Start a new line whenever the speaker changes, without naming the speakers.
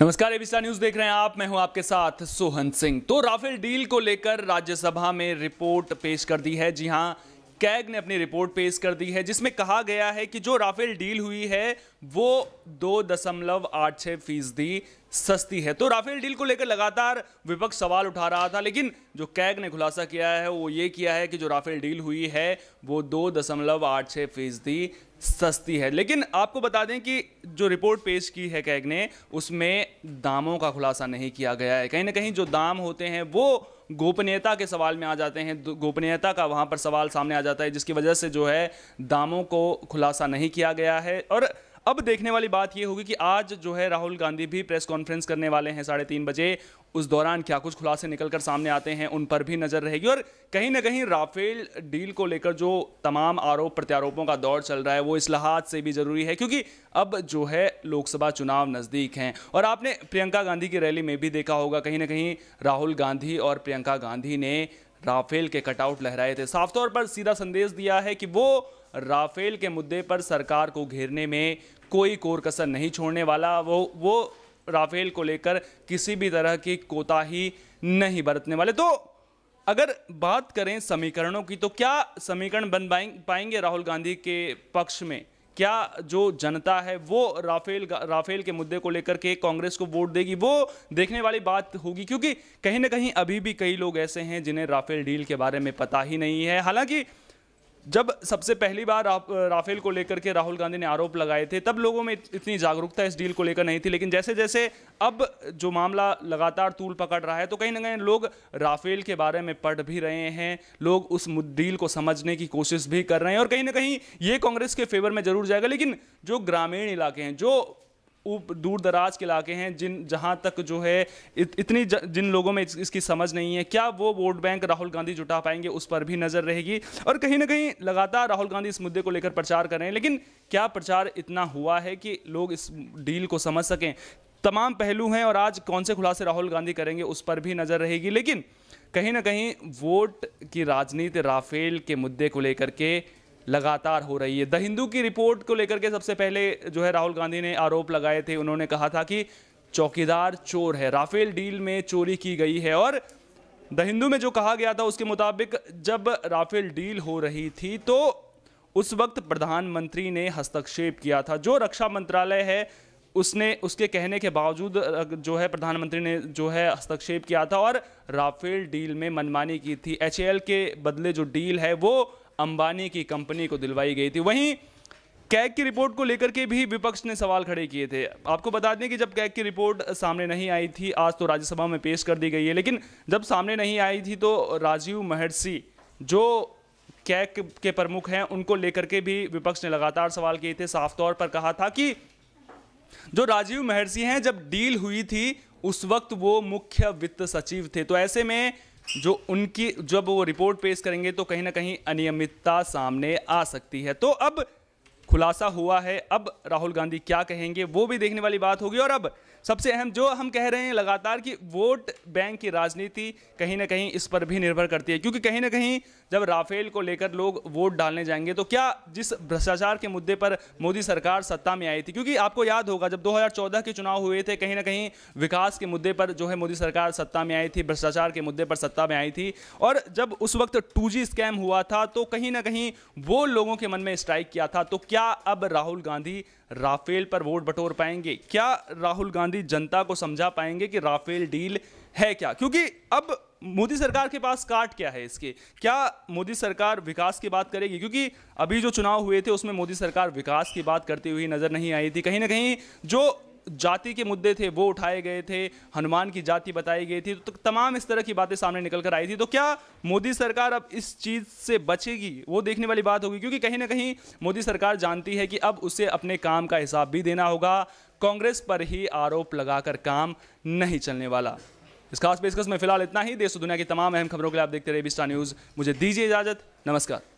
नमस्कार ABC news देख रहे हैं आप मैं हूं आपके साथ सोहन सिंह तो राफेल डील को लेकर राज्यसभा में रिपोर्ट पेश कर दी है जी हां कैग ने अपनी रिपोर्ट पेश कर दी है जिसमें कहा गया है कि जो राफेल डील हुई है वो दो दशमलव आठ छः फीसदी सस्ती है तो राफेल डील को लेकर लगातार विपक्ष सवाल उठा रहा था लेकिन जो कैग ने खुलासा किया है वो ये किया है कि जो राफेल डील हुई है वो दो दशमलव आठ छः फीसदी सस्ती है लेकिन आपको बता दें कि जो रिपोर्ट पेश की है कैग ने उसमें दामों का खुलासा नहीं किया गया है कहीं ना कहीं जो दाम होते हैं वो गोपनीयता के सवाल में आ जाते हैं गोपनीयता का वहाँ पर सवाल सामने आ जाता है जिसकी वजह से जो है दामों को खुलासा नहीं किया गया है और अब देखने वाली बात यह होगी कि आज जो है राहुल गांधी भी प्रेस कॉन्फ्रेंस करने वाले हैं साढ़े तीन बजे उस दौरान क्या कुछ खुलासे निकलकर सामने आते हैं उन पर भी नजर रहेगी और कहीं ना कहीं राफेल डील को लेकर जो तमाम आरोप प्रत्यारोपों का दौर चल रहा है वो लिहाज से भी जरूरी है क्योंकि अब जो है लोकसभा चुनाव नज़दीक हैं और आपने प्रियंका गांधी की रैली में भी देखा होगा कहीं ना कहीं राहुल गांधी और प्रियंका गांधी ने राफेल के कटआउट लहराए थे साफ तौर पर सीधा संदेश दिया है कि वो राफेल के मुद्दे पर सरकार को घेरने में कोई कोर कसर नहीं छोड़ने वाला वो वो राफेल को लेकर किसी भी तरह की कोताही नहीं बरतने वाले तो अगर बात करें समीकरणों की तो क्या समीकरण बन पाएंगे राहुल गांधी के पक्ष में क्या जो जनता है वो राफेल राफेल के मुद्दे को लेकर के कांग्रेस को वोट देगी वो देखने वाली बात होगी क्योंकि कहीं ना कहीं अभी भी कई लोग ऐसे हैं जिन्हें राफेल डील के बारे में पता ही नहीं है हालांकि जब सबसे पहली बार आप राफेल को लेकर के राहुल गांधी ने आरोप लगाए थे तब लोगों में इतनी जागरूकता इस डील को लेकर नहीं थी लेकिन जैसे जैसे अब जो मामला लगातार तूल पकड़ रहा है तो कहीं ना कहीं लोग राफेल के बारे में पढ़ भी रहे हैं लोग उस डील को समझने की कोशिश भी कर रहे हैं और कहीं ना कहीं ये कांग्रेस के फेवर में जरूर जाएगा लेकिन जो ग्रामीण इलाके हैं जो उप दूर दराज के इलाके हैं जिन जहां तक जो है इत, इतनी ज, जिन लोगों में इस, इसकी समझ नहीं है क्या वो वोट बैंक राहुल गांधी जुटा पाएंगे उस पर भी नज़र रहेगी और कहीं ना कहीं लगातार राहुल गांधी इस मुद्दे को लेकर प्रचार कर रहे हैं लेकिन क्या प्रचार इतना हुआ है कि लोग इस डील को समझ सकें तमाम पहलू हैं और आज कौन से खुलासे राहुल गांधी करेंगे उस पर भी नज़र रहेगी लेकिन कहीं ना कहीं वोट की राजनीति राफेल के मुद्दे को लेकर के लगातार हो रही है द हिंदू की रिपोर्ट को लेकर के सबसे पहले जो है राहुल गांधी ने आरोप लगाए थे उन्होंने कहा था कि चौकीदार चोर है राफेल डील में चोरी की गई है और द हिंदू में जो कहा गया था उसके मुताबिक जब राफेल डील हो रही थी तो उस वक्त प्रधानमंत्री ने हस्तक्षेप किया था जो रक्षा मंत्रालय है उसने उसके कहने के बावजूद जो है प्रधानमंत्री ने जो है हस्तक्षेप किया था और राफेल डील में मनमानी की थी एच के बदले जो डील है वो अंबानी की कंपनी को दिलवाई गई थी वहीं कैग की रिपोर्ट को लेकर के भी विपक्ष ने सवाल खड़े किए थे आपको बता दें कि जब कैग की रिपोर्ट सामने नहीं आई थी आज तो राज्यसभा में पेश कर दी गई है लेकिन जब सामने नहीं आई थी तो राजीव महर्षि जो कैग के प्रमुख हैं उनको लेकर के भी विपक्ष ने लगातार सवाल किए थे साफ तौर पर कहा था कि जो राजीव महर्षि हैं जब डील हुई थी उस वक्त वो मुख्य वित्त सचिव थे तो ऐसे में जो उनकी जब वो रिपोर्ट पेश करेंगे तो कहीं ना कहीं अनियमितता सामने आ सकती है तो अब खुलासा हुआ है अब राहुल गांधी क्या कहेंगे वो भी देखने वाली बात होगी और अब सबसे अहम जो हम कह रहे हैं लगातार कि वोट बैंक की राजनीति कहीं ना कहीं इस पर भी निर्भर करती है क्योंकि कहीं ना कहीं जब राफेल को लेकर लोग वोट डालने जाएंगे तो क्या जिस भ्रष्टाचार के मुद्दे पर मोदी सरकार सत्ता में आई थी क्योंकि आपको याद होगा जब 2014 के चुनाव हुए थे कहीं ना कहीं विकास के मुद्दे पर जो है मोदी सरकार सत्ता में आई थी भ्रष्टाचार के मुद्दे पर सत्ता में आई थी और जब उस वक्त टू स्कैम हुआ था तो कहीं ना कहीं वो लोगों के मन में स्ट्राइक किया था तो क्या क्या अब राहुल गांधी राफेल पर वोट बटोर पाएंगे क्या राहुल गांधी जनता को समझा पाएंगे कि राफेल डील है क्या क्योंकि अब मोदी सरकार के पास काट क्या है इसके क्या मोदी सरकार विकास की बात करेगी क्योंकि अभी जो चुनाव हुए थे उसमें मोदी सरकार विकास की बात करती हुई नजर नहीं आई थी कहीं ना कहीं जो जाति के मुद्दे थे वो उठाए गए थे हनुमान की जाति बताई गई थी तो तमाम इस तरह की बातें सामने निकल कर आई थी तो क्या मोदी सरकार अब इस चीज़ से बचेगी वो देखने वाली बात होगी क्योंकि कहीं ना कहीं मोदी सरकार जानती है कि अब उसे अपने काम का हिसाब भी देना होगा कांग्रेस पर ही आरोप लगाकर काम नहीं चलने वाला इस खास पेशकश में फिलहाल इतना ही देश और दुनिया की तमाम अहम खबरों के लिए आप देखते रहे बिस्टा न्यूज़ मुझे दीजिए इजाज़त नमस्कार